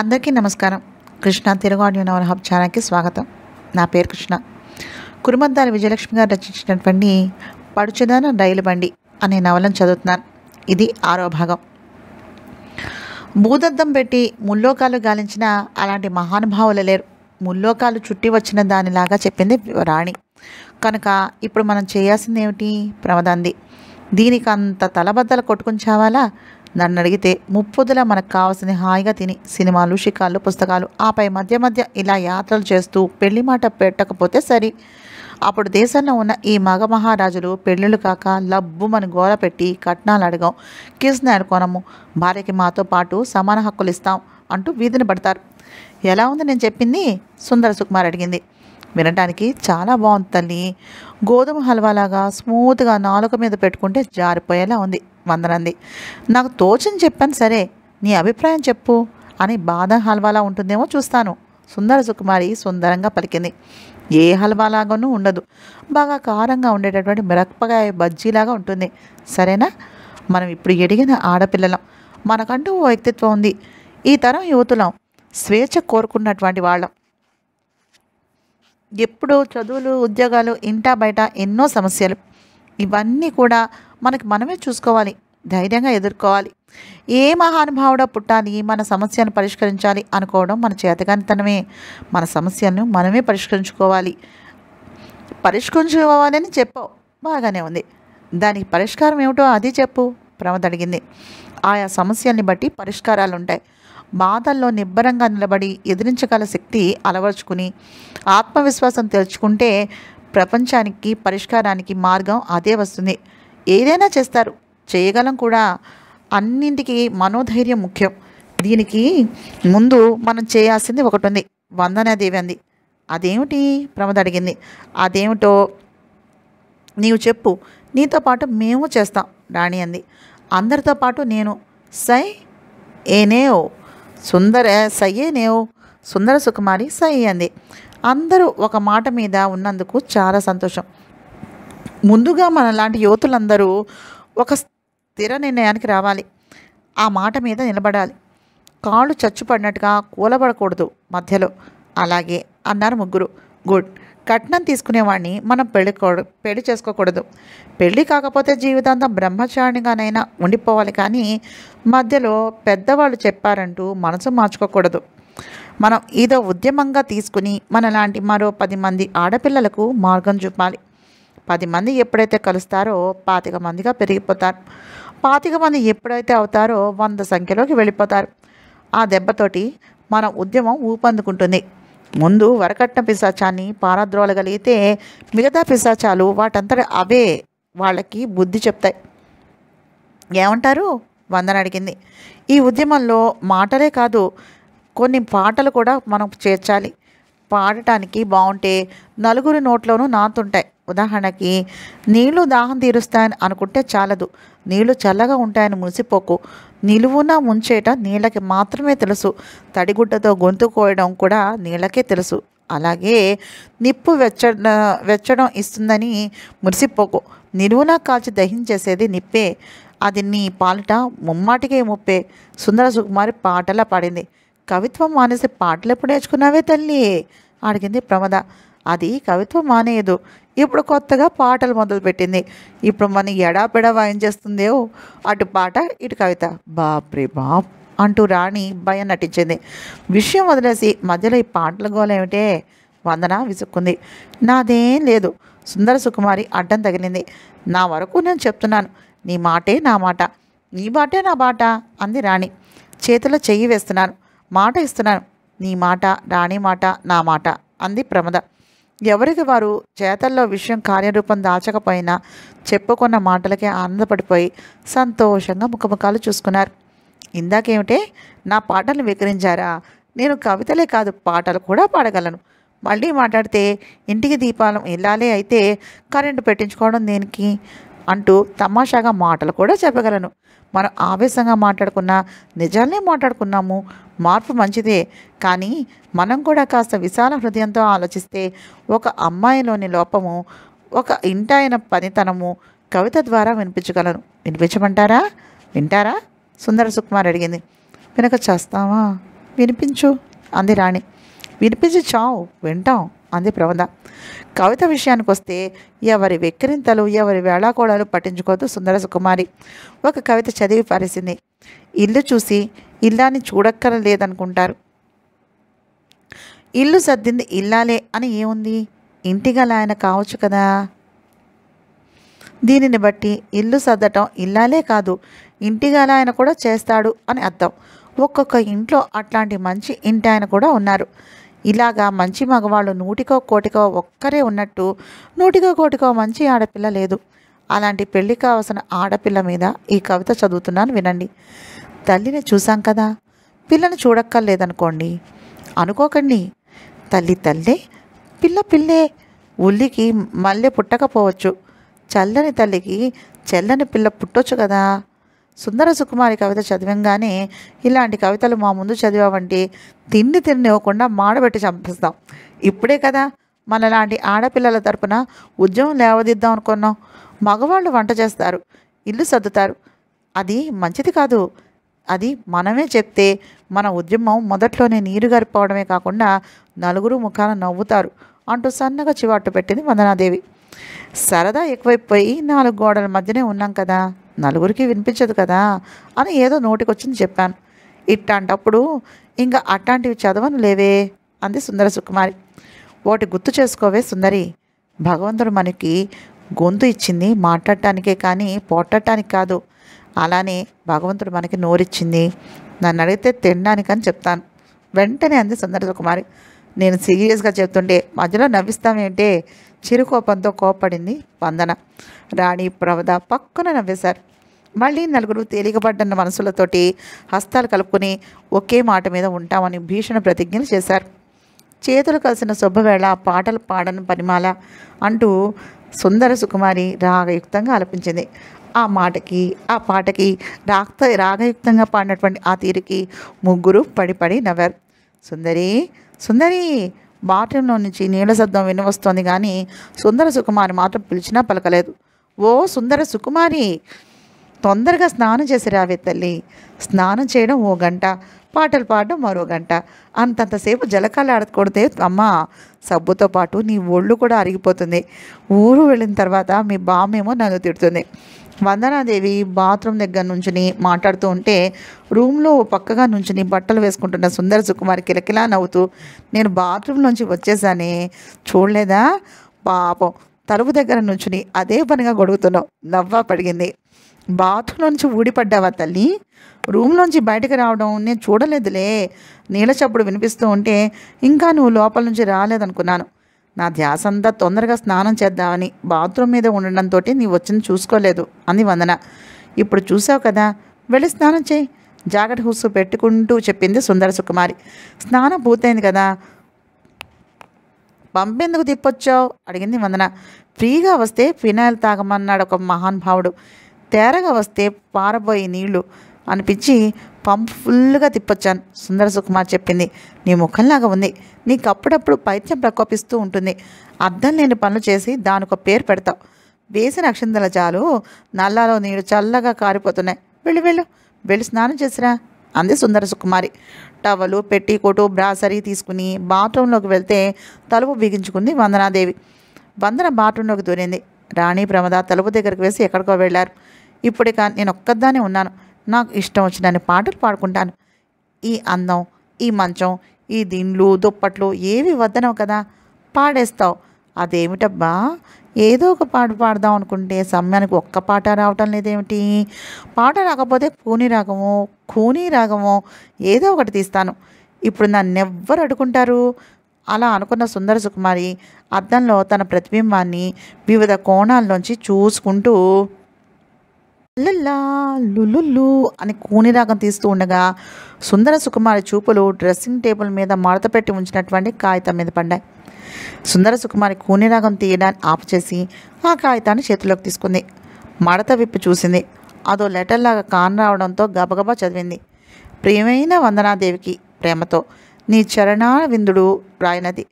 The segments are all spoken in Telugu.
అందరికీ నమస్కారం కృష్ణ తెలుగు ఆడియో నవల హబ్ ఛానల్కి స్వాగతం నా పేరు కృష్ణ కురుమద్దాల విజయలక్ష్మి గారు రచించినటువంటి పడుచుదాన రైలు బండి అనే నవలను చదువుతున్నాను ఇది ఆరో భాగం భూదద్దం పెట్టి ముల్లోకాలు గాలించిన అలాంటి మహానుభావులు లేరు ముల్లోకాలు చుట్టి వచ్చిన దానిలాగా చెప్పింది రాణి కనుక ఇప్పుడు మనం చేయాల్సింది ఏమిటి ప్రమదంది దీనికి అంత తలబద్దలు కొట్టుకుని చావాలా నన్ను అడిగితే ముప్పొద్దులా మనకు కావాల్సిన హాయిగా తిని సినిమాలు షికాలు పుస్తకాలు ఆపై మధ్య మధ్య ఇలా యాత్రలు చేస్తూ పెళ్లి మాట పెట్టకపోతే సరి అప్పుడు దేశంలో ఉన్న ఈ మగ మహారాజులు పెళ్ళిళ్ళు కాక లబ్బుమని గోల పెట్టి కట్నాలు అడగాం కిస్ని అనుకోనము భార్యకి మాతో పాటు సమాన హక్కులు ఇస్తాం అంటూ వీధిని పడతారు ఎలా ఉంది నేను చెప్పింది సుందర సుకుమార్ అడిగింది వినడానికి చాలా బాగుంది తల్లి గోధుమ హల్వాలాగా స్మూత్గా నాలుక మీద పెట్టుకుంటే జారిపోయేలా ఉంది వందనంది నాకు తోచని చెప్పాను సరే నీ అభిప్రాయం చెప్పు అని బాదం హల్వాలా ఉంటుందేమో చూస్తాను సుందర సుకుమారి సుందరంగా పలికింది ఏ హల్వాలాగానూ ఉండదు బాగా కారంగా ఉండేటటువంటి మిరపకాయ బజ్జీలాగా ఉంటుంది సరేనా మనం ఇప్పుడు ఎడిగిన ఆడపిల్లలం మనకంటూ ఓ వ్యక్తిత్వం ఉంది ఈ తరం యువతులం స్వేచ్ఛ కోరుకున్నటువంటి వాళ్ళం ఎప్పుడూ చదువులు ఉద్యోగాలు ఇంటా బయట ఎన్నో సమస్యలు ఇవన్నీ కూడా మనకి మనమే చూసుకోవాలి ధైర్యంగా ఎదుర్కోవాలి ఏ మహానుభావుడో పుట్టాలి మన సమస్యను పరిష్కరించాలి అనుకోవడం మన చేతగానితనమే మన సమస్యను మనమే పరిష్కరించుకోవాలి పరిష్కరించుకోవాలని చెప్పవు బాగానే ఉంది దానికి పరిష్కారం ఏమిటో అది చెప్పు ప్రమద అడిగింది ఆయా సమస్యల్ని బట్టి పరిష్కారాలు ఉంటాయి బాధల్లో నిబ్బరంగా నిలబడి ఎదిరించగల శక్తి అలవర్చుకుని ఆత్మవిశ్వాసం తెలుసుకుంటే ప్రపంచానికి పరిష్కారానికి మార్గం అదే వస్తుంది ఏదైనా చేస్తారు చేయగలం కూడా అన్నింటికి మనోధైర్యం ముఖ్యం దీనికి ముందు మనం చేయాల్సింది ఒకటి ఉంది వందనాదేవి అంది అదేమిటి ప్రమద అడిగింది అదేమిటో నీవు చెప్పు నీతో పాటు మేము చేస్తాం రాణి అంది అందరితో పాటు నేను సై ఓ సుందర సయ్యే నేవు సుందర సుకుమారి సై అంది అందరూ ఒక మాట మీద ఉన్నందుకు చాలా సంతోషం ముందుగా మన లాంటి యువతులందరూ ఒక స్థిర నిర్ణయానికి రావాలి ఆ మాట మీద నిలబడాలి కాళ్ళు చచ్చుపడినట్టుగా కూలబడకూడదు మధ్యలో అలాగే అన్నారు ముగ్గురు గుడ్ కట్నం తీసుకునేవాడిని మనం పెళ్లి పెళ్లి చేసుకోకూడదు పెళ్లి కాకపోతే జీవితాంతం బ్రహ్మచారిణిగానైనా ఉండిపోవాలి కానీ మధ్యలో పెద్దవాళ్ళు చెప్పారంటూ మనసు మార్చుకోకూడదు మనం ఏదో ఉద్యమంగా తీసుకుని మనలాంటి మరో పది మంది ఆడపిల్లలకు మార్గం చూపాలి పది మంది ఎప్పుడైతే కలుస్తారో పాతిక మందిగా పెరిగిపోతారు పాతిక మంది ఎప్పుడైతే అవుతారో వంద సంఖ్యలోకి వెళ్ళిపోతారు ఆ దెబ్బతోటి మన ఉద్యమం ఊపందుకుంటుంది ముందు వరకట్న పిశాచాన్ని పారద్రోలగలిగితే మిగతా పిశాచాలు వాటంతట అవే వాళ్ళకి బుద్ధి చెప్తాయి ఏమంటారు వందన అడిగింది ఈ ఉద్యమంలో మాటలే కాదు కొన్ని పాటలు కూడా మనం చేర్చాలి పాడటానికి బాగుంటే నలుగురి నోట్లోనూ నాతుంటాయి ఉదాహరణకి నీళ్లు దాహం తీరుస్తాయని అనుకుంటే చాలదు నీళ్లు చల్లగా ఉంటాయని మునిసిపోకు నిలువున ముంచేట నీళ్ళకి మాత్రమే తెలుసు తడిగుడ్డతో గొంతు కోయడం కూడా నీళ్ళకే తెలుసు అలాగే నిప్పు వెచ్చ వెచ్చడం ఇస్తుందని మురిసిపోకు నిలువున కాల్చి దహించేసేది నిప్పే అది నీ పాలిట ముమ్మాటికే ముప్పే సుందర సుకుమారి పాటలా పాడింది కవిత్వం మానేసి పాటలు ఎప్పుడు నేర్చుకున్నావే తల్లి అడిగింది ప్రమద అది కవిత్వం మానేయదు ఇప్పుడు కొత్తగా పాటలు మొదలుపెట్టింది ఇప్పుడు మన ఎడాపెడా వాయించేస్తుందేవో అటు పాట ఇటు కవిత బాప్రే బాప్ అంటూ రాణి భయం నటించింది విషయం వదిలేసి మధ్యలో ఈ పాటల గోలేమిటే వందన విసుక్కుంది నాదేం లేదు సుందర సుకుమారి అడ్డం తగిలింది నా వరకు నేను చెప్తున్నాను నీ మాటే నా మాట నీ మాటే నా మాట అంది రాణి చేతిలో చెయ్యి వేస్తున్నాను మాట ఇస్తున్నాను నీ మాట రాణి మాట నా మాట అంది ప్రమద ఎవరికి వారు చేతల్లో విషయం కార్యరూపం దాచకపోయినా చెప్పుకున్న మాటలకే ఆనందపడిపోయి సంతోషంగా ముఖముఖాలు చూసుకున్నారు ఇందాకేమిటే నా పాటలను వికరించారా నేను కవితలే కాదు పాటలు కూడా పాడగలను మళ్ళీ మాట్లాడితే ఇంటికి దీపాలం ఇలాలే అయితే కరెంటు పెట్టించుకోవడం దేనికి అంటూ తమాషాగా మాటలు కూడా చెప్పగలను మనం ఆవేశంగా మాట్లాడుకున్నా నిజాలనే మాట్లాడుకున్నాము మార్పు మంచిదే కానీ మనం కూడా కాస్త విశాల హృదయంతో ఆలోచిస్తే ఒక అమ్మాయిలోని లోపము ఒక ఇంటాయన పనితనము కవిత ద్వారా వినిపించగలను వినిపించమంటారా వింటారా సుందర సుకుమార్ అడిగింది వెనక చేస్తావా వినిపించు అంది రాణి వినిపించి చావు వింటాం అంది ప్రవద కవిత విషయానికి వస్తే ఎవరి వెక్కిరింతలు ఎవరి వేళాకోళాలు పట్టించుకోదు సుందర సుకుమారి ఒక కవిత చదివి పరిసింది ఇల్లు చూసి ఇల్లాన్ని చూడక్కర లేదనుకుంటారు ఇల్లు సర్దింది ఇల్లాలే అని ఏముంది ఇంటిగల ఆయన కావచ్చు కదా దీనిని బట్టి ఇల్లు సర్దటం ఇల్లాలే కాదు ఇంటిగల ఆయన కూడా చేస్తాడు అని అర్థం ఒక్కొక్క ఇంట్లో అట్లాంటి మంచి ఇంటి ఆయన కూడా ఉన్నారు ఇలాగా మంచి మగవాళ్ళు నూటికో కోటికో ఒక్కరే ఉన్నట్టు నూటికో కోటికో మంచి ఆడపిల్ల లేదు అలాంటి పెళ్లి కావలసిన ఆడపిల్ల మీద ఈ కవిత చదువుతున్నాను వినండి తల్లిని చూసాం కదా పిల్లను చూడక్కర్లేదనుకోండి అనుకోకండి తల్లి తల్లే పిల్ల పిల్లే ఉల్లికి మల్లె పుట్టకపోవచ్చు చల్లని తల్లికి చల్లని పిల్ల పుట్టొచ్చు కదా సుందర సుకుమారి కవిత చదివంగానే ఇలాంటి కవితలు మా ముందు చదివావంటే తిండి తిన్నివ్వకుండా మాడబెట్టి చంపిస్తాం ఇప్పుడే కదా మన లాంటి ఆడపిల్లల తరపున ఉద్యమం లేవదిద్దాం అనుకున్నాం మగవాళ్ళు వంట చేస్తారు ఇల్లు సర్దుతారు అది మంచిది కాదు అది మనమే చెప్తే మన ఉద్యమం మొదట్లోనే నీరు గారిపోవడమే కాకుండా నలుగురు ముఖాన నవ్వుతారు అంటూ సన్నగా చివాటు పెట్టింది వందనాదేవి సరదా ఎక్కువైపోయి నాలుగు గోడల మధ్యనే ఉన్నాం కదా నలుగురికి వినిపించదు కదా అని ఏదో నోటికొచ్చింది చెప్పాను ఇట్లాంటప్పుడు ఇంకా అట్లాంటివి చదవను లేవే అంది సుందర సుకుమారి వాటి గుర్తు చేసుకోవే సుందరి భగవంతుడు మనకి గొంతు ఇచ్చింది మాట్లాడటానికే కానీ పోట్టడానికి కాదు అలానే భగవంతుడు మనకి నోరిచ్చింది నన్ను అడిగితే తినడానికని చెప్తాను వెంటనే అంది సుందర సుకుమారి నేను సీరియస్గా చెప్తుంటే మధ్యలో నవ్విస్తామేంటే చిరుకోపంతో కోపడింది వందన రాణి ప్రవద పక్కన నవ్వేశారు మళ్ళీ నలుగురు తేలికపడ్డన్న మనసులతోటి హస్తాలు కలుపుకుని ఒకే మాట మీద ఉంటామని భీషణ ప్రతిజ్ఞలు చేశారు చేతులు కలిసిన శుభవేళ పాటలు పాడను పరిమాల అంటూ సుందర సుకుమారి రాగయుక్తంగా ఆలపించింది ఆ మాటకి ఆ పాటకి రాక్త రాగయుక్తంగా పాడినటువంటి ఆ తీరుకి ముగ్గురు పడిపడి నవ్వారు సుందరి సుందరి బాటంలో నుంచి నీళ్ళ శబ్దం వస్తోంది కానీ సుందర సుకుమారి మాత్రం పిలిచినా పలకలేదు ఓ సుందర సుకుమారి తొందరగా స్నానం చేసి రావే తల్లి స్నానం చేయడం ఓ గంట పాటలు పాడడం మరో గంట అంతంతసేపు జలకాలు ఆడకూడదే అమ్మ సబ్బుతో పాటు నీ ఒళ్ళు కూడా అరిగిపోతుంది ఊరు వెళ్ళిన తర్వాత మీ బామేమో నన్ను తిడుతుంది వందనాదేవి బాత్రూమ్ దగ్గర నుంచుని మాట్లాడుతూ ఉంటే రూమ్లో పక్కగా నుంచుని బట్టలు వేసుకుంటున్న సుందర సుకుమారి కిలకిలా నవ్వుతూ నేను బాత్రూమ్ నుంచి వచ్చేసానే చూడలేదా పాపం తలుపు దగ్గర నుంచుని అదే పనిగా గొడుగుతున్నావు నవ్వా పడిగింది నుంచి ఊడిపడ్డావా తల్లి రూమ్లోంచి బయటకు రావడం నేను చూడలేదులే నీళ్ళ చప్పుడు వినిపిస్తూ ఉంటే ఇంకా నువ్వు లోపల నుంచి రాలేదనుకున్నాను నా ధ్యాస అంతా తొందరగా స్నానం చేద్దామని బాత్రూమ్ మీద ఉండడంతో నీవు వచ్చింది చూసుకోలేదు అంది వందన ఇప్పుడు చూసావు కదా వెళ్ళి స్నానం చేయి జాకెట్ హుస్సు పెట్టుకుంటూ చెప్పింది సుందర సుకుమారి స్నానం పూర్తయింది కదా పంపెందుకు తిప్పొచ్చావు అడిగింది వందన ఫ్రీగా వస్తే ఫినాయిల్ తాగమన్నాడు ఒక మహానుభావుడు తేరగా వస్తే పారబోయే నీళ్లు అనిపించి పంపు ఫుల్గా తిప్పొచ్చాను సుందర సుకుమార్ చెప్పింది నీ ముఖంలాగా ఉంది నీకు అప్పుడప్పుడు పైత్యం ప్రకోపిస్తూ ఉంటుంది అర్థం లేని పనులు చేసి ఒక పేరు పెడతావు వేసిన అక్షంతల చాలు నల్లాలో నీళ్లు చల్లగా కారిపోతున్నాయి వెళ్ళు వెళ్ళు వెళ్ళి స్నానం చేసిరా అంది సుందర సుకుమారి టవలు పెట్టికోటు బ్రాసరీ తీసుకుని బాత్రూంలోకి వెళ్తే తలుపు బిగించుకుంది వందనాదేవి వందన బాత్రూంలోకి దూరింది రాణి ప్రమద తలుపు దగ్గరికి వేసి ఎక్కడికో వెళ్ళారు ఇప్పుడిక నేను ఒక్కదానే ఉన్నాను నాకు ఇష్టం వచ్చిన పాటలు పాడుకుంటాను ఈ అందం ఈ మంచం ఈ దిండ్లు దుప్పట్లు ఏవి వద్దనవు కదా పాడేస్తావు అదేమిటబ్బా ఏదో ఒక పాట పాడదాం అనుకుంటే సమయానికి ఒక్క పాట రావటం లేదేమిటి పాట రాకపోతే కూని రాగము కూని రాగము ఏదో ఒకటి తీస్తాను ఇప్పుడు నన్ను ఎవ్వరు అడుగుంటారు అలా అనుకున్న సుందర సుకుమారి అద్దంలో తన ప్రతిబింబాన్ని వివిధ కోణాల్లోంచి చూసుకుంటూ లుల్లా లులుల్లు అని కూనిరాగం తీస్తూ ఉండగా సుందర సుకుమారి చూపులు డ్రెస్సింగ్ టేబుల్ మీద మడత పెట్టి ఉంచినటువంటి కాగితం మీద పడ్డాయి సుందర సుకుమారి కూనిరాగం తీయడాన్ని ఆపుచేసి ఆ కాగితాన్ని చేతిలోకి తీసుకుంది మడత విప్పి చూసింది అదో లెటర్లాగా కాన్ రావడంతో గబగబా చదివింది ప్రియమైన వందనాదేవికి ప్రేమతో నీ విందుడు వ్రాయినది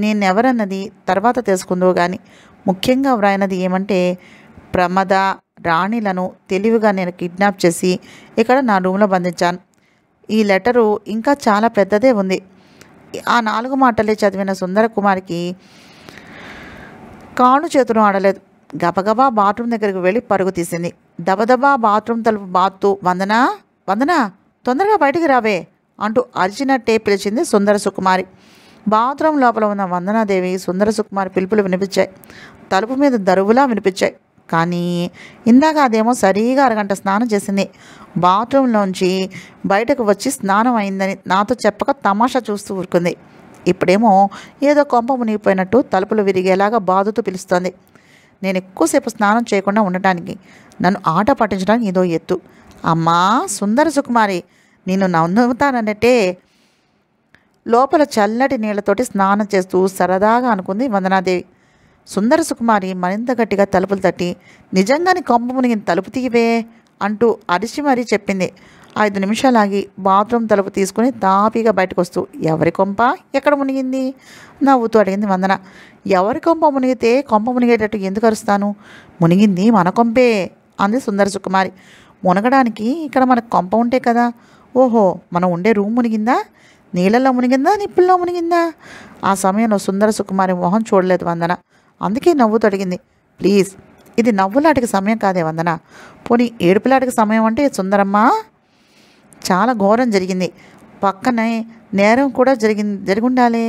నేనెవరన్నది తర్వాత తెలుసుకుందో కానీ ముఖ్యంగా వ్రాయినది ఏమంటే ప్రమద రాణిలను తెలివిగా నేను కిడ్నాప్ చేసి ఇక్కడ నా రూమ్లో బంధించాను ఈ లెటరు ఇంకా చాలా పెద్దదే ఉంది ఆ నాలుగు మాటలే చదివిన సుందరకుమారికి కాను చేతులు ఆడలేదు గబగబా బాత్రూమ్ దగ్గరికి వెళ్ళి పరుగు తీసింది దబదబా బాత్రూమ్ తలుపు బాత్తు వందనా వందనా తొందరగా బయటికి రావే అంటూ అరిచినట్టే పిలిచింది సుందర సుకుమారి బాత్రూమ్ లోపల ఉన్న వందనాదేవి సుందర సుకుమారి పిలుపులు వినిపించాయి తలుపు మీద దరువులా వినిపించాయి కానీ ఇందాక అదేమో సరిగా అరగంట స్నానం చేసింది బాత్రూంలోంచి బయటకు వచ్చి స్నానం అయిందని నాతో చెప్పక తమాషా చూస్తూ ఊరుకుంది ఇప్పుడేమో ఏదో కొంప మునిగిపోయినట్టు తలుపులు విరిగేలాగా బాధతో పిలుస్తోంది నేను ఎక్కువసేపు స్నానం చేయకుండా ఉండటానికి నన్ను ఆట పట్టించడానికి ఇదో ఎత్తు అమ్మా సుందర సుకుమారి నేను నమ్ముతానన్నట్టే లోపల చల్లటి నీళ్లతోటి స్నానం చేస్తూ సరదాగా అనుకుంది వందనాదేవి సుందర సుకుమారి మరింత గట్టిగా తలుపులు తట్టి నిజంగానే కొంప మునిగిన తలుపు తీయవే అంటూ అరిచి మరీ చెప్పింది ఐదు నిమిషాలు ఆగి బాత్రూమ్ తలుపు తీసుకుని తాపీగా బయటకు వస్తూ ఎవరి కొంప ఎక్కడ మునిగింది నవ్వుతూ అడిగింది వందన ఎవరి కొంప మునిగితే కొంప మునిగేటట్టు ఎందుకు అరుస్తాను మునిగింది మన కొంపే అంది సుందర సుకుమారి మునగడానికి ఇక్కడ మనకు కొంప ఉంటే కదా ఓహో మనం ఉండే రూమ్ మునిగిందా నీళ్ళల్లో మునిగిందా నిప్పుల్లో మునిగిందా ఆ సమయంలో సుందర సుకుమారి మొహం చూడలేదు వందన అందుకే నవ్వు తొడిగింది ప్లీజ్ ఇది నవ్వులాటికి సమయం కాదే వందన పోనీ ఏడుపులాటికి సమయం అంటే సుందరమ్మా చాలా ఘోరం జరిగింది పక్కనే నేరం కూడా జరిగింది జరిగి ఉండాలి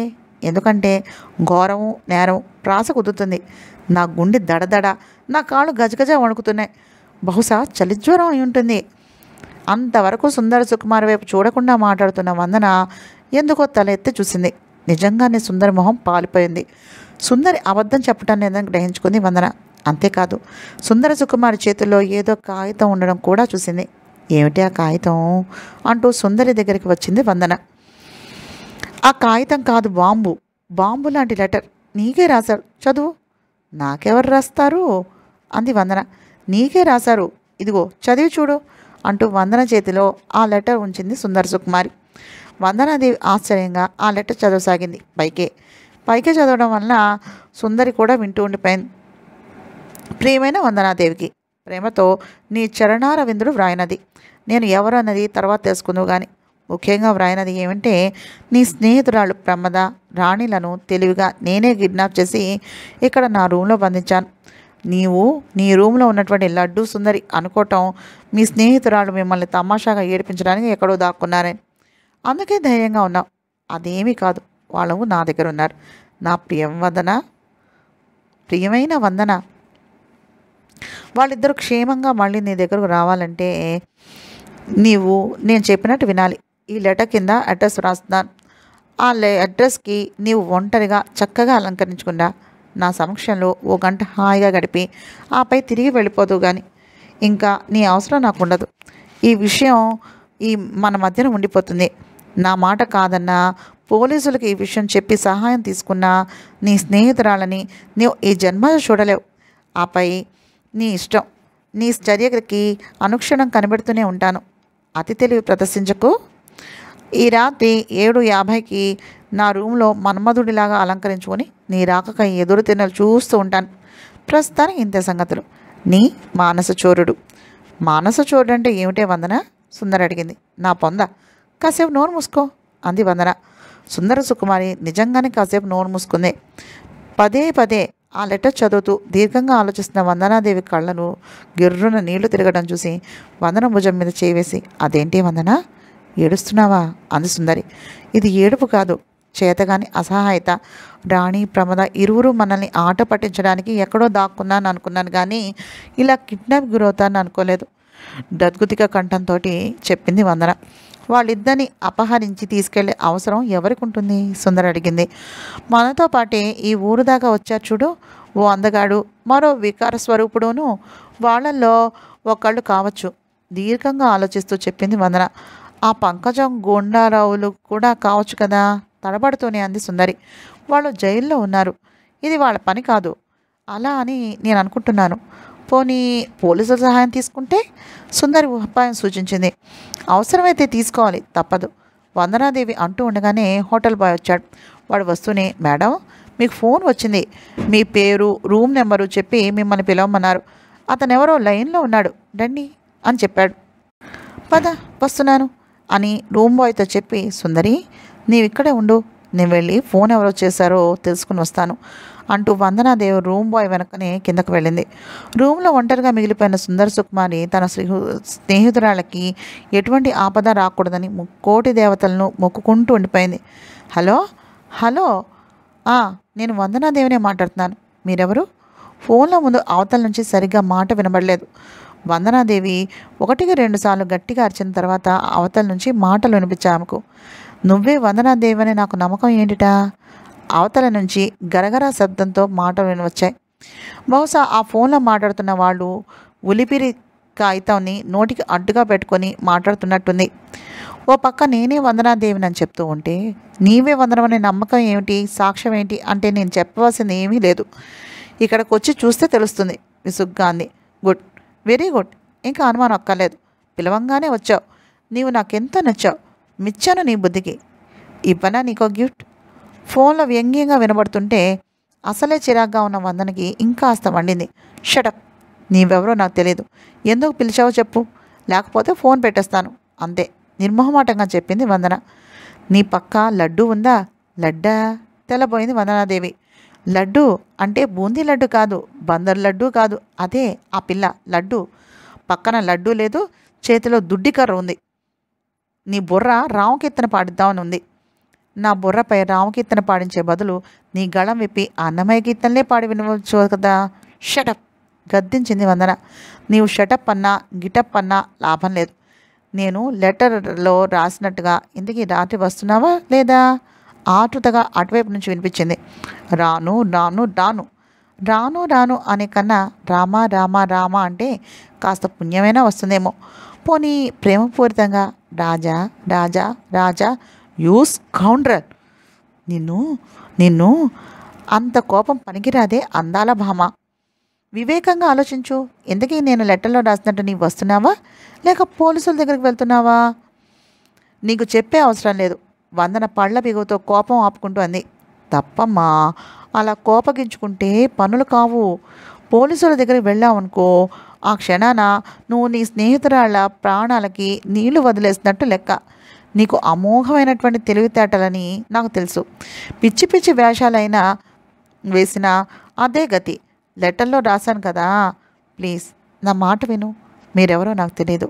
ఎందుకంటే ఘోరం నేరం ప్రాస కుదురుతుంది నా గుండె దడదడ నా కాళ్ళు గజగజ వణుకుతున్నాయి బహుశా చలిజ్వరం అయి ఉంటుంది అంతవరకు సుందర సుకుమార్ వైపు చూడకుండా మాట్లాడుతున్న వందన ఎందుకో తల ఎత్తి చూసింది నిజంగానే సుందర మొహం పాలిపోయింది సుందరి అబద్ధం చెప్పటాన్ని గ్రహించుకుంది వందన అంతేకాదు సుందర సుకుమారి చేతిలో ఏదో కాగితం ఉండడం కూడా చూసింది ఏమిటి ఆ కాగితం అంటూ సుందరి దగ్గరికి వచ్చింది వందన ఆ కాగితం కాదు బాంబు బాంబు లాంటి లెటర్ నీకే రాశారు చదువు నాకెవరు రాస్తారు అంది వందన నీకే రాశారు ఇదిగో చదివి చూడు అంటూ వందన చేతిలో ఆ లెటర్ ఉంచింది సుందర సుకుమారి వందనాదేవి ఆశ్చర్యంగా ఆ లెటర్ చదవసాగింది పైకే పైకి చదవడం వలన సుందరి కూడా వింటూ ఉండిపోయింది ప్రియమైన వందనాదేవికి ప్రేమతో నీ చరణారవిందుడు వ్రాయినది నేను ఎవరు అన్నది తర్వాత తెలుసుకుందువు కానీ ముఖ్యంగా వ్రాయినది ఏమంటే నీ స్నేహితురాలు ప్రమద రాణిలను తెలివిగా నేనే కిడ్నాప్ చేసి ఇక్కడ నా రూమ్లో బంధించాను నీవు నీ రూమ్లో ఉన్నటువంటి లడ్డు సుందరి అనుకోవటం మీ స్నేహితురాలు మిమ్మల్ని తమాషాగా ఏడిపించడానికి ఎక్కడో దాక్కున్నారని అందుకే ధైర్యంగా ఉన్నావు అదేమీ కాదు వాళ్ళు నా దగ్గర ఉన్నారు నా ప్రియం వందన ప్రియమైన వందన వాళ్ళిద్దరూ క్షేమంగా మళ్ళీ నీ దగ్గరకు రావాలంటే నీవు నేను చెప్పినట్టు వినాలి ఈ లెటర్ కింద అడ్రస్ వ్రాస్తున్నాను ఆ లే అడ్రస్కి నీవు ఒంటరిగా చక్కగా అలంకరించుకున్నా నా సమక్షంలో ఓ గంట హాయిగా గడిపి ఆపై తిరిగి వెళ్ళిపోదు కానీ ఇంకా నీ అవసరం నాకు ఉండదు ఈ విషయం ఈ మన మధ్యన ఉండిపోతుంది నా మాట కాదన్నా పోలీసులకు ఈ విషయం చెప్పి సహాయం తీసుకున్న నీ స్నేహితురాలని నీవు ఈ జన్మ చూడలేవు ఆపై నీ ఇష్టం నీ చర్యకి అనుక్షణం కనబెడుతూనే ఉంటాను అతి తెలివి ప్రదర్శించకు ఈ రాత్రి ఏడు యాభైకి నా రూమ్లో మన్మధుడిలాగా అలంకరించుకొని నీ రాకక ఎదురు తిన్నలు చూస్తూ ఉంటాను ప్రస్తుతానికి ఇంతే సంగతులు నీ మానస చోరుడు మానస చోరుడు అంటే ఏమిటే వందన సుందర అడిగింది నా పొంద కాసేపు నోరు మూసుకో అంది వందన సుందర సుకుమారి నిజంగానే కాసేపు నోరు మూసుకుంది పదే పదే ఆ లెటర్ చదువుతూ దీర్ఘంగా ఆలోచిస్తున్న వందనాదేవి కళ్ళను గిర్రున నీళ్లు తిరగడం చూసి వందన భుజం మీద చేవేసి అదేంటి వందన ఏడుస్తున్నావా అంది సుందరి ఇది ఏడుపు కాదు చేతగాని అసహాయత రాణి ప్రమద ఇరువురు మనల్ని ఆట పట్టించడానికి ఎక్కడో దాక్కున్నాను అనుకున్నాను కానీ ఇలా కిడ్నాప్ గురవుతానని అనుకోలేదు దద్గుతిక కంఠంతో చెప్పింది వందన వాళ్ళిద్దరిని అపహరించి తీసుకెళ్లే అవసరం ఎవరికి ఉంటుంది సుందర అడిగింది మనతో పాటే ఈ ఊరు దాకా వచ్చారు చూడు ఓ అందగాడు మరో వికార స్వరూపుడును వాళ్ళల్లో ఒకళ్ళు కావచ్చు దీర్ఘంగా ఆలోచిస్తూ చెప్పింది వందన ఆ పంకజం గుండారావులు కూడా కావచ్చు కదా తడబడుతూనే అంది సుందరి వాళ్ళు జైల్లో ఉన్నారు ఇది వాళ్ళ పని కాదు అలా అని నేను అనుకుంటున్నాను పోనీ పోలీసుల సహాయం తీసుకుంటే సుందరి ఉపాయం సూచించింది అవసరమైతే తీసుకోవాలి తప్పదు వందనాదేవి అంటూ ఉండగానే హోటల్ బాయ్ వచ్చాడు వాడు వస్తూనే మేడం మీకు ఫోన్ వచ్చింది మీ పేరు రూమ్ నెంబరు చెప్పి మిమ్మల్ని పిలవమన్నారు అతను ఎవరో లైన్లో ఉన్నాడు రండి అని చెప్పాడు పద వస్తున్నాను అని రూమ్ బాయ్తో చెప్పి సుందరి నీవు ఇక్కడే ఉండు నేను వెళ్ళి ఫోన్ ఎవరో చేశారో తెలుసుకుని వస్తాను అంటూ వందనాదేవ్ రూమ్ బాయ్ వెనకనే కిందకు వెళ్ళింది రూమ్లో ఒంటరిగా మిగిలిపోయిన సుందర్ సుకుమారి తన స్నేహితురాలకి ఎటువంటి ఆపద రాకూడదని కోటి దేవతలను మొక్కుకుంటూ ఉండిపోయింది హలో హలో నేను వందనాదేవినే మాట్లాడుతున్నాను మీరెవరు ఫోన్లో ముందు అవతల నుంచి సరిగ్గా మాట వినబడలేదు వందనాదేవి ఒకటికి రెండు సార్లు గట్టిగా అరిచిన తర్వాత అవతల నుంచి మాటలు వినిపించాముకు నువ్వే వందనాదేవి అని నాకు నమ్మకం ఏంటిటా అవతల నుంచి గరగరా శబ్దంతో మాటలు వినవచ్చాయి బహుశా ఆ ఫోన్లో మాట్లాడుతున్న వాళ్ళు ఉలిపిరి కాగితాన్ని నోటికి అడ్డుగా పెట్టుకొని మాట్లాడుతున్నట్టుంది ఓ పక్క నేనే వందనాదేవిని అని చెప్తూ ఉంటే నీవే వందనమనే నమ్మకం ఏమిటి సాక్ష్యం ఏంటి అంటే నేను చెప్పవలసింది ఏమీ లేదు ఇక్కడికి వచ్చి చూస్తే తెలుస్తుంది విసుగ్గా అంది గుడ్ వెరీ గుడ్ ఇంకా అనుమానం అక్కర్లేదు పిలవంగానే వచ్చావు నీవు నాకెంతో నచ్చావు మిచ్చాను నీ బుద్ధికి ఇవ్వనా నీకో గిఫ్ట్ ఫోన్లో వ్యంగ్యంగా వినబడుతుంటే అసలే చిరాగ్గా ఉన్న వందనకి ఇంకాస్త వండింది షటప్ నీవెవరో నాకు తెలియదు ఎందుకు పిలిచావో చెప్పు లేకపోతే ఫోన్ పెట్టేస్తాను అంతే నిర్మోహమాటంగా చెప్పింది వందన నీ పక్క లడ్డు ఉందా లడ్డా తెల్లబోయింది వందనాదేవి లడ్డు అంటే బూందీ లడ్డు కాదు బందర్ లడ్డు కాదు అదే ఆ పిల్ల లడ్డు పక్కన లడ్డు లేదు చేతిలో దుడ్డి కర్ర ఉంది నీ బుర్ర రావుకెత్తన పాడిద్దామని ఉంది నా బుర్రపై రామకీర్తన పాడించే బదులు నీ గళం విప్పి అన్నమయ్య కీర్తనలే పాడి వినవచ్చు కదా షటప్ గద్దించింది వందన నీవు షటప్ అన్నా గిటప్ అన్నా లాభం లేదు నేను లెటర్లో రాసినట్టుగా ఇంతకీ రాత్రి వస్తున్నావా లేదా ఆతృతగా అటువైపు నుంచి వినిపించింది రాను రాను రాను రాను రాను అనే కన్నా రామ రామ రామ అంటే కాస్త పుణ్యమైనా వస్తుందేమో పోనీ ప్రేమపూరితంగా రాజా రాజా రాజా యూస్ కౌండ్రల్ నిన్ను నిన్ను అంత కోపం పనికిరాదే అందాల భామ వివేకంగా ఆలోచించు ఎందుకీ నేను లెటర్లో రాసినట్టు నీవు వస్తున్నావా లేక పోలీసుల దగ్గరికి వెళ్తున్నావా నీకు చెప్పే అవసరం లేదు వందన పళ్ళ బిగువతో కోపం ఆపుకుంటూ అంది తప్పమ్మా అలా కోపగించుకుంటే పనులు కావు పోలీసుల దగ్గరికి వెళ్ళావనుకో ఆ క్షణాన నువ్వు నీ స్నేహితురాళ్ళ ప్రాణాలకి నీళ్లు వదిలేసినట్టు లెక్క నీకు అమోఘమైనటువంటి తెలివితేటలని నాకు తెలుసు పిచ్చి పిచ్చి వేషాలైనా వేసిన అదే గతి లెటర్లో రాశాను కదా ప్లీజ్ నా మాట విను మీరెవరో నాకు తెలియదు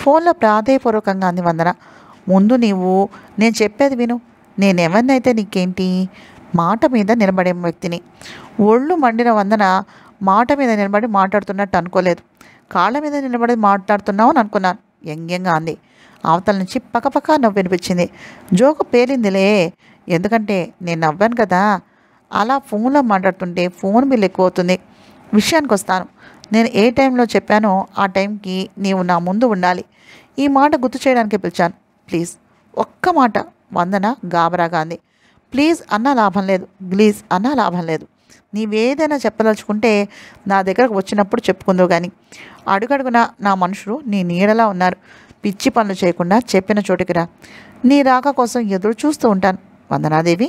ఫోన్లో ప్రాధేయపూర్వకంగా అంది వందన ముందు నీవు నేను చెప్పేది విను నేనెవరినైతే నీకేంటి మాట మీద నిలబడే వ్యక్తిని ఒళ్ళు మండిన వందన మాట మీద నిలబడి మాట్లాడుతున్నట్టు అనుకోలేదు కాళ్ళ మీద నిలబడి మాట్లాడుతున్నావు అని అనుకున్నాను వ్యంగ్యంగా అంది అవతల నుంచి పక్కపక్క నవ్వు వినిపించింది జోకు పేలిందిలే ఎందుకంటే నేను నవ్వాను కదా అలా ఫోన్లో మాట్లాడుతుంటే ఫోన్ బిల్ ఎక్కువ అవుతుంది విషయానికి వస్తాను నేను ఏ టైంలో చెప్పానో ఆ టైంకి నీవు నా ముందు ఉండాలి ఈ మాట గుర్తు చేయడానికి పిలిచాను ప్లీజ్ ఒక్క మాట వందన గాబరాగా అంది ప్లీజ్ అన్న లాభం లేదు ప్లీజ్ అన్న లాభం లేదు నీవేదైనా చెప్పదలుచుకుంటే నా దగ్గరకు వచ్చినప్పుడు చెప్పుకుందో కానీ అడుగడుగున నా మనుషులు నీ నీడలా ఉన్నారు పిచ్చి పనులు చేయకుండా చెప్పిన చోటికి రా నీ రాక కోసం ఎదురు చూస్తూ ఉంటాను వందనాదేవి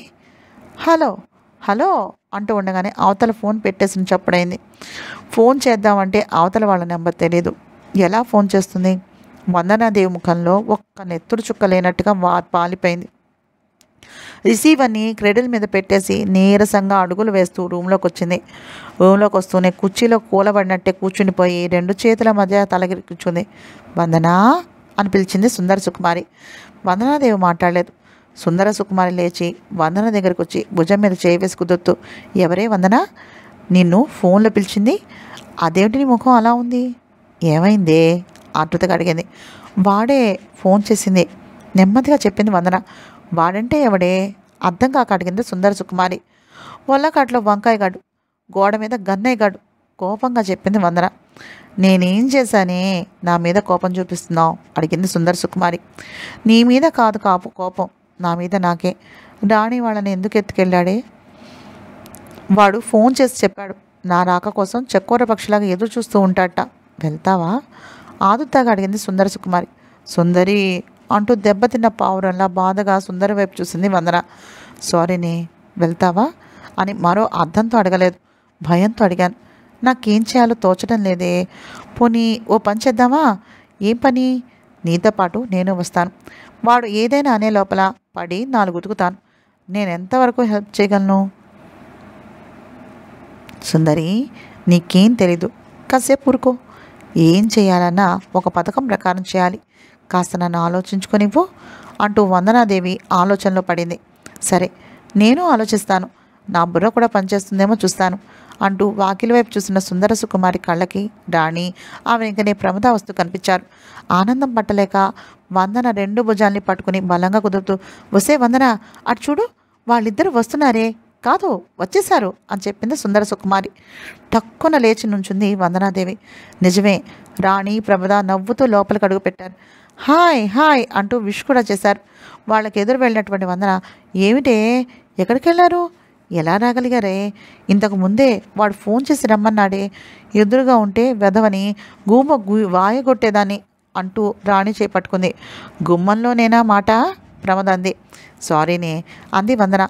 హలో హలో అంటూ ఉండగానే అవతల ఫోన్ పెట్టేసిన చప్పుడైంది ఫోన్ చేద్దామంటే అవతల వాళ్ళ నెంబర్ తెలియదు ఎలా ఫోన్ చేస్తుంది వందనాదేవి ముఖంలో ఒక్క నెత్తురు చుక్క లేనట్టుగా వా పాలిపోయింది రిసీవర్ని క్రెడిల్ మీద పెట్టేసి నీరసంగా అడుగులు వేస్తూ రూమ్లోకి వచ్చింది రూమ్లోకి వస్తూనే కుర్చీలో కూలబడినట్టే కూర్చునిపోయి రెండు చేతుల మధ్య తలగిరికించుంది వందనా అని పిలిచింది సుందర సుకుమారి వందనాదేవి మాట్లాడలేదు సుందర సుకుమారి లేచి వందన దగ్గరకు వచ్చి భుజం మీద చేయి వేసి కుదురుతూ ఎవరే వందన నిన్ను ఫోన్లో పిలిచింది అదేమిటి నీ ముఖం అలా ఉంది ఏమైందే ఆతృతగా అడిగింది వాడే ఫోన్ చేసింది నెమ్మదిగా చెప్పింది వందన వాడంటే ఎవడే అర్థం కాక అడిగింది సుందర సుకుమారి వల్లకాట్లో వంకాయగాడు గోడ మీద గన్నయ్యగాడు కోపంగా చెప్పింది వందన నేనేం చేశానే నా మీద కోపం చూపిస్తున్నావు అడిగింది సుందర్ సుకుమారి నీ మీద కాదు కాపు కోపం నా మీద నాకే రాణి వాళ్ళని ఎందుకు ఎత్తుకెళ్ళాడే వాడు ఫోన్ చేసి చెప్పాడు నా రాక కోసం చెక్కోర పక్షిలాగా ఎదురు చూస్తూ ఉంటాట వెళ్తావా ఆదుతాగా అడిగింది సుందర సుకుమారి సుందరి అంటూ దెబ్బతిన్న పావురంలా బాధగా సుందర వైపు చూసింది వందన సారీని వెళ్తావా అని మరో అర్థంతో అడగలేదు భయంతో అడిగాను నాకేం చేయాలో తోచడం లేదే పోనీ ఓ పని చేద్దామా ఏం పని నీతో పాటు నేను వస్తాను వాడు ఏదైనా అనే లోపల పడి నాలుగు ఉతుకుతాను నేను ఎంతవరకు హెల్ప్ చేయగలను సుందరి నీకేం తెలీదు కాసేపు ఊరుకో ఏం చేయాలన్నా ఒక పథకం ప్రకారం చేయాలి కాస్త నన్ను ఆలోచించుకునివ్వు అంటూ వందనాదేవి ఆలోచనలో పడింది సరే నేను ఆలోచిస్తాను నా బుర్ర కూడా పనిచేస్తుందేమో చూస్తాను అంటూ వాకిలి వైపు చూసిన సుందర సుకుమారి కళ్ళకి రాణి ఆ ఇంకనే ప్రమద వస్తూ కనిపించారు ఆనందం పట్టలేక వందన రెండు భుజాల్ని పట్టుకుని బలంగా కుదురుతూ వసే వందన అటు చూడు వాళ్ళిద్దరు వస్తున్నారే కాదు వచ్చేశారు అని చెప్పింది సుందర సుకుమారి టక్కున లేచి నుంచుంది వందనాదేవి నిజమే రాణి ప్రభద నవ్వుతూ లోపలికి అడుగు పెట్టారు హాయ్ హాయ్ అంటూ విష్ కూడా చేశారు వాళ్ళకి ఎదురు వెళ్ళినటువంటి వందన ఏమిటే ఎక్కడికి వెళ్ళారు ఎలా రాగలిగారే ఇంతకు ముందే వాడు ఫోన్ చేసి రమ్మన్నాడే ఎదురుగా ఉంటే వెధవని గూమ వాయగొట్టేదాన్ని అంటూ రాణి చేపట్టుకుంది గుమ్మంలోనేనా మాట ప్రమద అంది సారీనే అంది వందన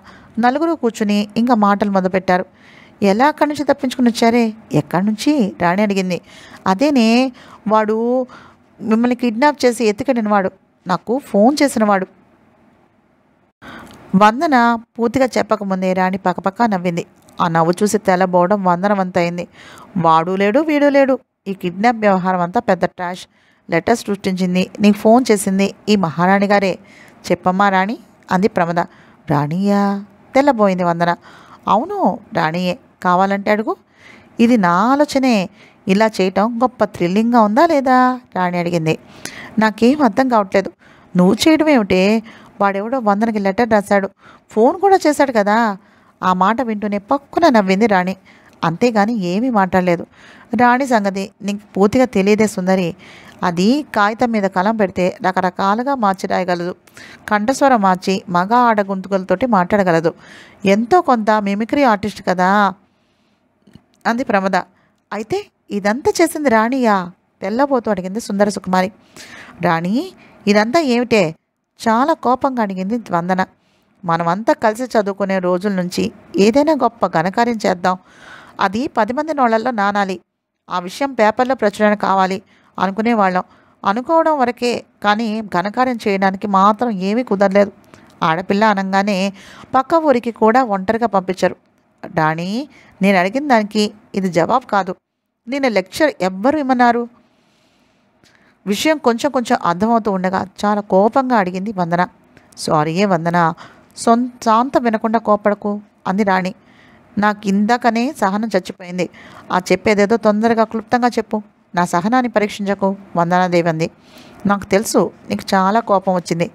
నలుగురు కూర్చుని ఇంకా మాటలు మొదలుపెట్టారు ఎలా అక్కడి నుంచి తప్పించుకుని వచ్చారే ఎక్కడి నుంచి రాణి అడిగింది అదేనే వాడు మిమ్మల్ని కిడ్నాప్ చేసి ఎత్తుకెళ్ళినవాడు నాకు ఫోన్ చేసినవాడు వందన పూర్తిగా చెప్పకముందే రాణి పక్కపక్క నవ్వింది ఆ నవ్వు చూసి తెల్లబోవడం వందనవంతయింది వాడు లేడు వీడు లేడు ఈ కిడ్నాప్ వ్యవహారం అంతా పెద్ద ట్రాష్ లెటర్ సృష్టించింది నీకు ఫోన్ చేసింది ఈ మహారాణి గారే చెప్పమ్మా రాణి అంది ప్రమద రాణియా తెల్లబోయింది వందన అవును రాణియే కావాలంటే అడుగు ఇది నా ఆలోచనే ఇలా చేయటం గొప్ప థ్రిల్లింగ్గా ఉందా లేదా రాణి అడిగింది నాకేం అర్థం కావట్లేదు నువ్వు చేయడం ఏమిటే వాడెవడో వందనకి లెటర్ రాశాడు ఫోన్ కూడా చేశాడు కదా ఆ మాట వింటూనే పక్కున నవ్వింది రాణి అంతేగాని ఏమీ మాట్లాడలేదు రాణి సంగతి నీకు పూర్తిగా తెలియదే సుందరి అది కాగితం మీద కలం పెడితే రకరకాలుగా మార్చి రాయగలదు కంఠస్వరం మార్చి మగ ఆడ గొంతుకలతోటి మాట్లాడగలదు ఎంతో కొంత మిమిక్రీ ఆర్టిస్ట్ కదా అంది ప్రమద అయితే ఇదంతా చేసింది రాణియా తెల్లబోతూ అడిగింది సుందర సుకుమారి రాణి ఇదంతా ఏమిటే చాలా కోపంగా అడిగింది వందన మనమంతా కలిసి చదువుకునే రోజుల నుంచి ఏదైనా గొప్ప ఘనకార్యం చేద్దాం అది పది మంది నోళ్లలో నానాలి ఆ విషయం పేపర్లో ప్రచురణ కావాలి అనుకునేవాళ్ళం అనుకోవడం వరకే కానీ ఘనకార్యం చేయడానికి మాత్రం ఏమీ కుదరలేదు ఆడపిల్ల అనగానే పక్క ఊరికి కూడా ఒంటరిగా పంపించరు డాణి నేను అడిగిన దానికి ఇది జవాబు కాదు నేను లెక్చర్ ఎవ్వరు ఇమ్మన్నారు విషయం కొంచెం కొంచెం అర్థమవుతూ ఉండగా చాలా కోపంగా అడిగింది వందన సారీయే వందన సొంత శాంత వినకుండా కోపడకు అంది రాణి నాకు ఇందాకనే సహనం చచ్చిపోయింది ఆ చెప్పేదేదో తొందరగా క్లుప్తంగా చెప్పు నా సహనాన్ని పరీక్షించకు వందనాదేవి అంది నాకు తెలుసు నీకు చాలా కోపం వచ్చింది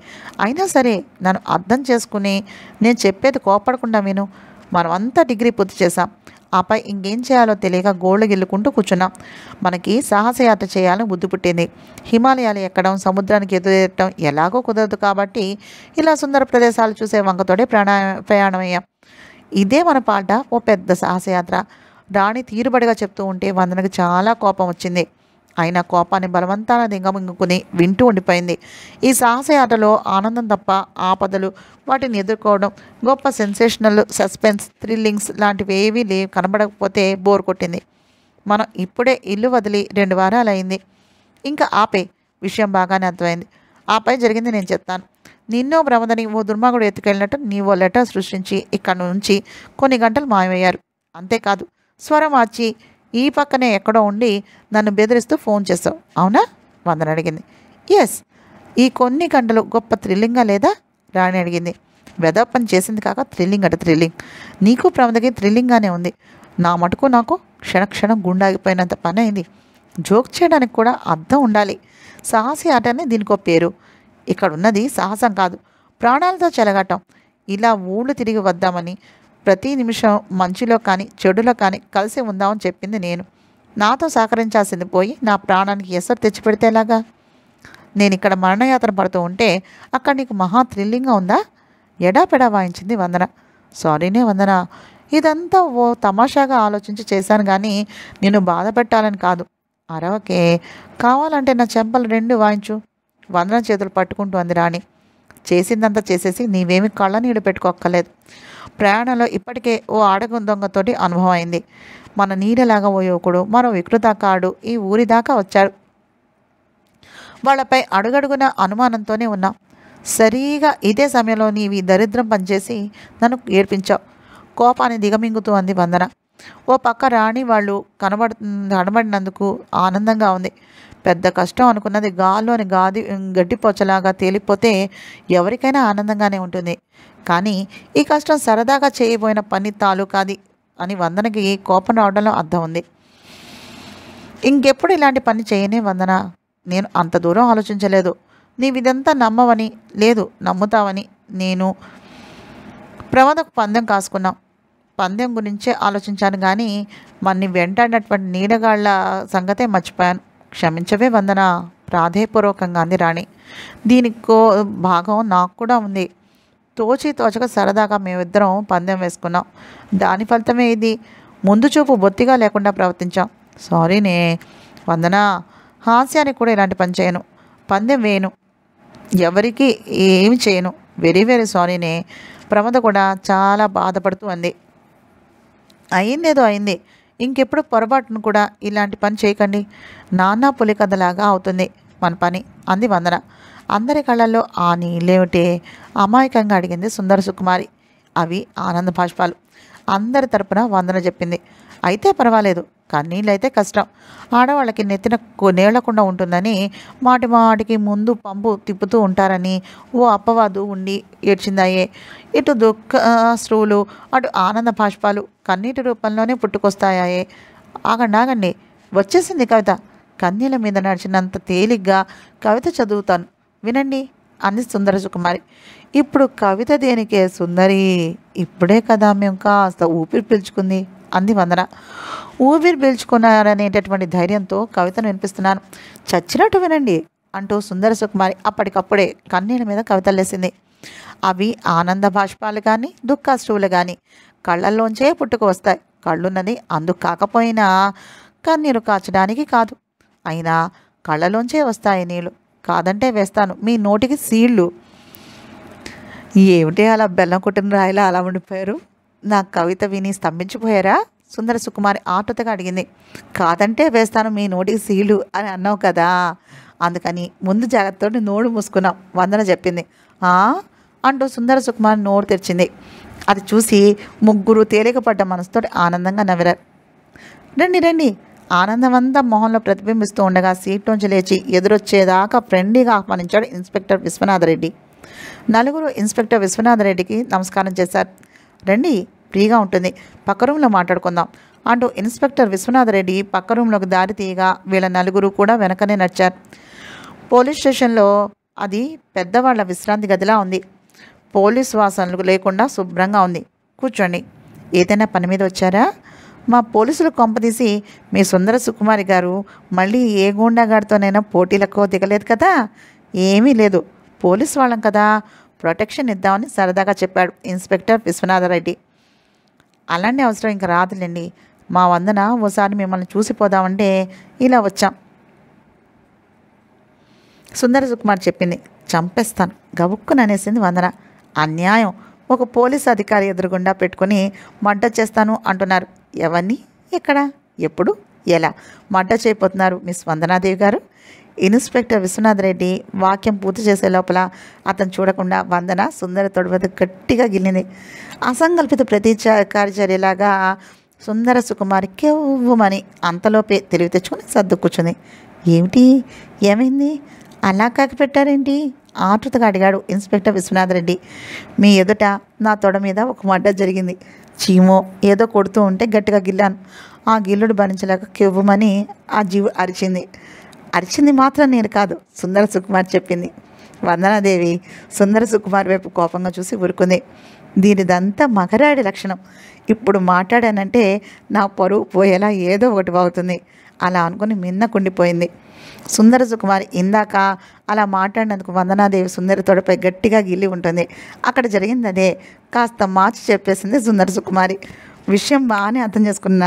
అయినా సరే నన్ను అర్థం చేసుకుని నేను చెప్పేది కోపడకుండా విను మనమంతా డిగ్రీ పూర్తి చేశాం ఆపై ఇంకేం చేయాలో తెలియక గోళ్ళు గిల్లుకుంటూ కూర్చున్నాం మనకి సాహసయాత్ర చేయాలని బుద్ధి పుట్టింది హిమాలయాలు ఎక్కడం సముద్రానికి ఎదురెట్టడం ఎలాగో కుదరదు కాబట్టి ఇలా సుందర ప్రదేశాలు చూసే వంకతోడే ప్రయాణ ప్రయాణమయ్యాం ఇదే మన పాట ఓ పెద్ద సాహసయాత్ర రాణి తీరుబడిగా చెప్తూ ఉంటే వందనకు చాలా కోపం వచ్చింది అయినా కోపాన్ని బలవంతాన దింగమింగుకుని వింటూ ఉండిపోయింది ఈ సాహసయాటలో ఆనందం తప్ప ఆపదలు వాటిని ఎదుర్కోవడం గొప్ప సెన్సేషనల్ సస్పెన్స్ థ్రిల్లింగ్స్ లాంటివి ఏవీ లే కనబడకపోతే బోర్ కొట్టింది మనం ఇప్పుడే ఇల్లు వదిలి రెండు వారాలు అయింది ఇంకా ఆపే విషయం బాగానే అర్థమైంది ఆపై జరిగింది నేను చెప్తాను నిన్నో ప్రమదని ఓ దుర్మాగుడు ఎత్తుకెళ్ళినట్టు నీవో లెటర్ సృష్టించి ఇక్కడ నుంచి కొన్ని గంటలు మాయమయ్యారు అంతేకాదు స్వరం మార్చి ఈ పక్కనే ఎక్కడో ఉండి నన్ను బెదిరిస్తూ ఫోన్ చేస్తావు అవునా వందన అడిగింది ఎస్ ఈ కొన్ని గంటలు గొప్ప థ్రిల్లింగా లేదా రాణి అడిగింది వెద పని చేసింది కాక థ్రిల్లింగ్ అంటే థ్రిల్లింగ్ నీకు ప్రమదకి థ్రిల్లింగ్గానే ఉంది నా మటుకు నాకు క్షణక్షణం గుండాగిపోయినంత పని అయింది జోక్ చేయడానికి కూడా అర్థం ఉండాలి సాహసి దీనికి దీనికో పేరు ఇక్కడ ఉన్నది సాహసం కాదు ప్రాణాలతో చెలగటం ఇలా ఊళ్ళు తిరిగి వద్దామని ప్రతి నిమిషం మంచిలో కానీ చెడులో కానీ కలిసి ఉందామని చెప్పింది నేను నాతో సహకరించాల్సింది పోయి నా ప్రాణానికి ఎసరు తెచ్చిపెడితే ఎలాగా నేను ఇక్కడ మరణయాత్ర పడుతూ ఉంటే అక్కడ నీకు మహా థ్రిల్లింగ్గా ఉందా ఎడా పెడా వాయించింది వందన సారీనే వందన ఇదంతా ఓ తమాషాగా ఆలోచించి చేశాను కానీ నేను బాధ పెట్టాలని కాదు అరవకే కావాలంటే నా చెంపలు రెండు వాయించు వందన చేతులు పట్టుకుంటూ అంది రాణి చేసిందంతా చేసేసి నీవేమి కళ్ళ నీళ్ళు పెట్టుకోక్కర్లేదు ప్రయాణంలో ఇప్పటికే ఓ ఆడగు దొంగతోటి అనుభవం అయింది మన నీడలాగా ఓ యువకుడు మరో వికృతాకాడు ఈ ఊరి దాకా వచ్చాడు వాళ్ళపై అడుగడుగున అనుమానంతోనే ఉన్నాం సరిగా ఇదే సమయంలో నీవి దరిద్రం పనిచేసి నన్ను ఏడ్పించావు కోపాన్ని దిగమింగుతూ అంది వందన ఓ పక్క రాణి వాళ్ళు కనబడు కనబడినందుకు ఆనందంగా ఉంది పెద్ద కష్టం అనుకున్నది గాల్లోని గాది గడ్డిపోచలాగా తేలిపోతే ఎవరికైనా ఆనందంగానే ఉంటుంది కానీ ఈ కష్టం సరదాగా చేయబోయిన పని తాలూకాది అని వందనకి కోపం రావడంలో అర్థం ఉంది ఇంకెప్పుడు ఇలాంటి పని చేయనే వందన నేను అంత దూరం ఆలోచించలేదు నీవిదంతా నమ్మవని లేదు నమ్ముతావని నేను ప్రమదకు పందెం కాసుకున్నాం పందెం గురించే ఆలోచించాను కానీ మన్ని వెంటాడినటువంటి నీడగాళ్ల సంగతే మర్చిపోయాను క్షమించవే వందన ప్రాధేయపూర్వకంగా అంది రాణి దీనికో భాగం నాకు కూడా ఉంది తోచి తోచక సరదాగా మేమిద్దరం పందెం వేసుకున్నాం దాని ఫలితమే ఇది ముందు చూపు బొత్తిగా లేకుండా ప్రవర్తించాం సారీనే వందనా హాస్యానికి కూడా ఇలాంటి పని చేయను పందెం వేయను ఎవరికి ఏమి చేయను వెరీ వెరీ సారీనే ప్రమద కూడా చాలా బాధపడుతూ అంది అయిందేదో అయింది ఇంకెప్పుడు పొరపాటును కూడా ఇలాంటి పని చేయకండి పులి కథలాగా అవుతుంది మన పని అంది వందన అందరి కళ్ళల్లో ఆ నీళ్ళేమిటే అమాయకంగా అడిగింది సుందర సుకుమారి అవి ఆనంద భాష్పాలు అందరి తరపున వందన చెప్పింది అయితే పర్వాలేదు కానీ నీళ్ళైతే కష్టం ఆడవాళ్ళకి నెత్తిన నేలకుండా ఉంటుందని మాటి మాటికి ముందు పంపు తిప్పుతూ ఉంటారని ఓ అప్పవాదు ఉండి ఏడ్చిందాయే ఇటు దుఃఖ దుఃఖాశ్రువులు అటు ఆనంద భాష్పాలు కన్నీటి రూపంలోనే పుట్టుకొస్తాయే ఆగండి ఆగండి వచ్చేసింది కవిత కన్నీల మీద నడిచినంత తేలిగ్గా కవిత చదువుతాను వినండి అంది సుందర సుకుమారి ఇప్పుడు కవిత దేనికే సుందరి ఇప్పుడే కదా మేము కాస్త ఊపిరి పీల్చుకుంది అంది వందన ఊపిరి పీల్చుకున్నారనేటటువంటి ధైర్యంతో కవితను వినిపిస్తున్నాను చచ్చినట్టు వినండి అంటూ సుందర సుకుమారి అప్పటికప్పుడే కన్నీళ్ళ మీద కవితలేసింది అవి ఆనంద భాష్పాలు కానీ దుఃఖాశ్రువులు కానీ కళ్ళల్లోంచే పుట్టుకు వస్తాయి కళ్ళున్నది అందుకు కాకపోయినా కన్నీరు కాచడానికి కాదు అయినా కళ్ళలోంచే వస్తాయి నీళ్ళు కాదంటే వేస్తాను మీ నోటికి సీళ్ళు ఏమిటి అలా బెల్లం కొట్టిన రాయిలా అలా ఉండిపోయారు నా కవిత విని స్తంభించిపోయారా సుందర సుకుమారి ఆటోతగా అడిగింది కాదంటే వేస్తాను మీ నోటికి సీలు అని అన్నావు కదా అందుకని ముందు జాగ్రత్తతో నోడు మూసుకున్నాం వందన చెప్పింది అంటూ సుందర సుకుమారి నోరు తెరిచింది అది చూసి ముగ్గురు తేలికపడ్డ మనసుతో ఆనందంగా నవ్వరారు రండి రండి ఆనందం అంతా మొహంలో ప్రతిబింబిస్తూ ఉండగా సీట్లోంచి లేచి ఎదురొచ్చేదాకా ఫ్రెండ్లీగా ఆహ్వానించాడు ఇన్స్పెక్టర్ విశ్వనాథరెడ్డి నలుగురు ఇన్స్పెక్టర్ విశ్వనాథరెడ్డికి నమస్కారం చేశారు రండి ఫ్రీగా ఉంటుంది పక్క రూమ్లో మాట్లాడుకుందాం అంటూ ఇన్స్పెక్టర్ విశ్వనాథరెడ్డి పక్క రూమ్లోకి దారి తీయగా వీళ్ళ నలుగురు కూడా వెనకనే నడిచారు పోలీస్ స్టేషన్లో అది పెద్దవాళ్ల విశ్రాంతి గదిలా ఉంది పోలీస్ వాసనలు లేకుండా శుభ్రంగా ఉంది కూర్చోండి ఏదైనా పని మీద వచ్చారా మా పోలీసులు కొంపదీసి మీ సుందర సుకుమారి గారు మళ్ళీ ఏ గూండాగాడితోనైనా పోటీలకు దిగలేదు కదా ఏమీ లేదు పోలీస్ వాళ్ళం కదా ప్రొటెక్షన్ ఇద్దామని సరదాగా చెప్పాడు ఇన్స్పెక్టర్ విశ్వనాథరెడ్డి అలాంటి అవసరం ఇంకా రాదులేండి మా వందన ఓసారి మిమ్మల్ని చూసిపోదామంటే ఇలా వచ్చాం సుందర సుకుమార్ చెప్పింది చంపేస్తాను గబుక్కుని వందన అన్యాయం ఒక పోలీస్ అధికారి ఎదురుగుండా పెట్టుకుని మడ్డ చేస్తాను అంటున్నారు ఎవరిని ఎక్కడ ఎప్పుడు ఎలా మడ్డ చేయబోతున్నారు మిస్ వందనాదేవి గారు ఇన్స్పెక్టర్ విశ్వనాథ్ రెడ్డి వాక్యం పూర్తి చేసే లోపల అతను చూడకుండా వందన సుందర తొడవద గట్టిగా గిల్లింది అసంకల్పిత ప్రతి కార్యచర్యలాగా సుందర సుకుమారి కెవ్వుమని అంతలోపే తెలివి తెచ్చుకుని సర్దు కూర్చుంది ఏమిటి ఏమైంది అలా కాకిపెట్టారేంటి ఆతృతగా అడిగాడు ఇన్స్పెక్టర్ విశ్వనాథ్ రెడ్డి మీ ఎదుట నా తొడ మీద ఒక మడ్డ జరిగింది చీమో ఏదో కొడుతూ ఉంటే గట్టిగా గిల్లాను ఆ గిల్లుడు భరించలేక కెవ్వమని ఆ జీవు అరిచింది అరిచింది మాత్రం నేను కాదు సుందర సుకుమార్ చెప్పింది వందనాదేవి సుందర సుకుమార్ వైపు కోపంగా చూసి ఊరుకుంది దీనిదంతా మగరాడి లక్షణం ఇప్పుడు మాట్లాడానంటే నా పరువు పోయేలా ఏదో ఒకటి అవుతుంది అలా అనుకుని మిన్నకుండిపోయింది సుందర సుకుమార్ ఇందాక అలా మాట్లాడినందుకు వందనాదేవి సుందర తోడపై గట్టిగా గిల్లి ఉంటుంది అక్కడ జరిగింది అదే కాస్త మార్చి చెప్పేసింది సుందర సుకుమారి విషయం బాగానే అర్థం చేసుకున్న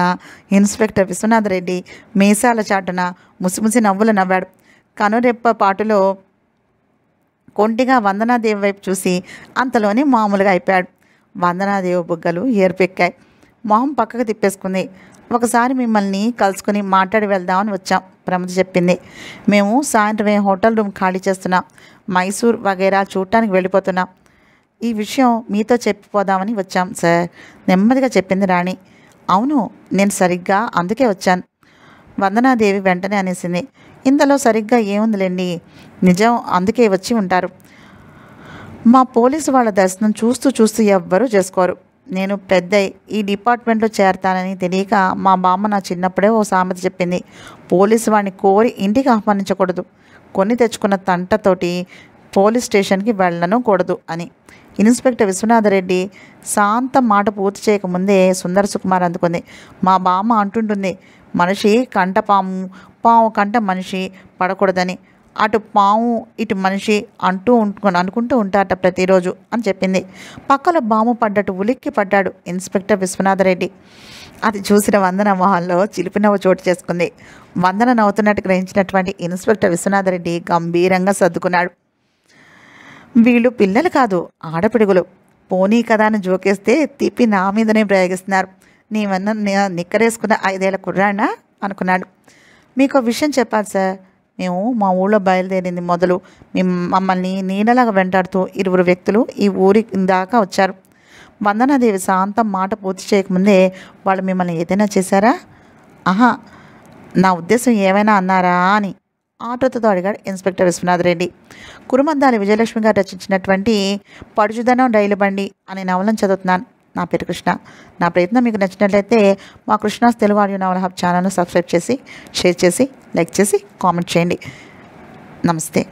ఇన్స్పెక్టర్ విశ్వనాథ్ రెడ్డి మీసాల చాటున ముసిముసి నవ్వులు నవ్వాడు కనురెప్ప పాటులో కొంటిగా వందనాదేవి వైపు చూసి అంతలోనే మామూలుగా అయిపోయాడు వందనాదేవి బుగ్గలు ఏర్పెక్కాయి మొహం పక్కకు తిప్పేసుకుంది ఒకసారి మిమ్మల్ని కలుసుకుని మాట్లాడి వెళ్దామని వచ్చాం ప్రమద చెప్పింది మేము సాయంత్రమే హోటల్ రూమ్ ఖాళీ చేస్తున్నాం మైసూర్ వగైరా చూడటానికి వెళ్ళిపోతున్నాం ఈ విషయం మీతో చెప్పిపోదామని వచ్చాం సార్ నెమ్మదిగా చెప్పింది రాణి అవును నేను సరిగ్గా అందుకే వచ్చాను వందనాదేవి వెంటనే అనేసింది ఇందులో సరిగ్గా ఏముందిలేండి నిజం అందుకే వచ్చి ఉంటారు మా పోలీసు వాళ్ళ దర్శనం చూస్తూ చూస్తూ ఎవ్వరూ చేసుకోరు నేను పెద్ద ఈ డిపార్ట్మెంట్లో చేరతానని తెలియక మా బామ్మ నా చిన్నప్పుడే ఓ సామెత చెప్పింది పోలీసు వాడిని కోరి ఇంటికి ఆహ్వానించకూడదు కొని తెచ్చుకున్న తంటతోటి పోలీస్ స్టేషన్కి వెళ్ళను కూడదు అని ఇన్స్పెక్టర్ విశ్వనాథరెడ్డి శాంత మాట పూర్తి చేయకముందే సుందర సుకుమార్ అందుకుంది మా బామ్మ అంటుంటుంది మనిషి కంట పాము పాము కంట మనిషి పడకూడదని అటు పాము ఇటు మనిషి అంటూ ఉంటుకొని అనుకుంటూ ఉంటారట ప్రతిరోజు అని చెప్పింది పక్కన బాము పడ్డట్టు ఉలిక్కి పడ్డాడు ఇన్స్పెక్టర్ విశ్వనాథరెడ్డి అది చూసిన వందన మొహంలో చిలిపినవ్వు చోటు చేసుకుంది వందన నవ్వుతున్నట్టు గ్రహించినటువంటి ఇన్స్పెక్టర్ విశ్వనాథరెడ్డి గంభీరంగా సర్దుకున్నాడు వీళ్ళు పిల్లలు కాదు ఆడపిడుగులు పోనీ కదా అని జోకేస్తే తిప్పి నా మీదనే ప్రయోగిస్తున్నారు నీవన్నా నిక్కరేసుకున్న ఐదేళ్ల కుర్రాడా అనుకున్నాడు మీకు విషయం చెప్పాలి సార్ మేము మా ఊళ్ళో బయలుదేరింది మొదలు మీ మమ్మల్ని నీడలాగా వెంటాడుతూ ఇరువురు వ్యక్తులు ఈ ఊరి దాకా వచ్చారు వందనాదేవి సాంతం మాట పూర్తి చేయకముందే వాళ్ళు మిమ్మల్ని ఏదైనా చేశారా ఆహా నా ఉద్దేశం ఏమైనా అన్నారా అని ఆటోతో అడిగాడు ఇన్స్పెక్టర్ విశ్వనాథ్ రెడ్డి కురుమందాలి విజయలక్ష్మి గారు రచించినటువంటి పడుచుదనం రైలు బండి అనే నవలను చదువుతున్నాను నా పేరు కృష్ణ నా ప్రయత్నం మీకు నచ్చినట్లయితే మా కృష్ణాస్ తెలుగు ఆడియో నవల హబ్ ఛానల్ను సబ్స్క్రైబ్ చేసి షేర్ చేసి లైక్ చేసి కామెంట్ చేయండి నమస్తే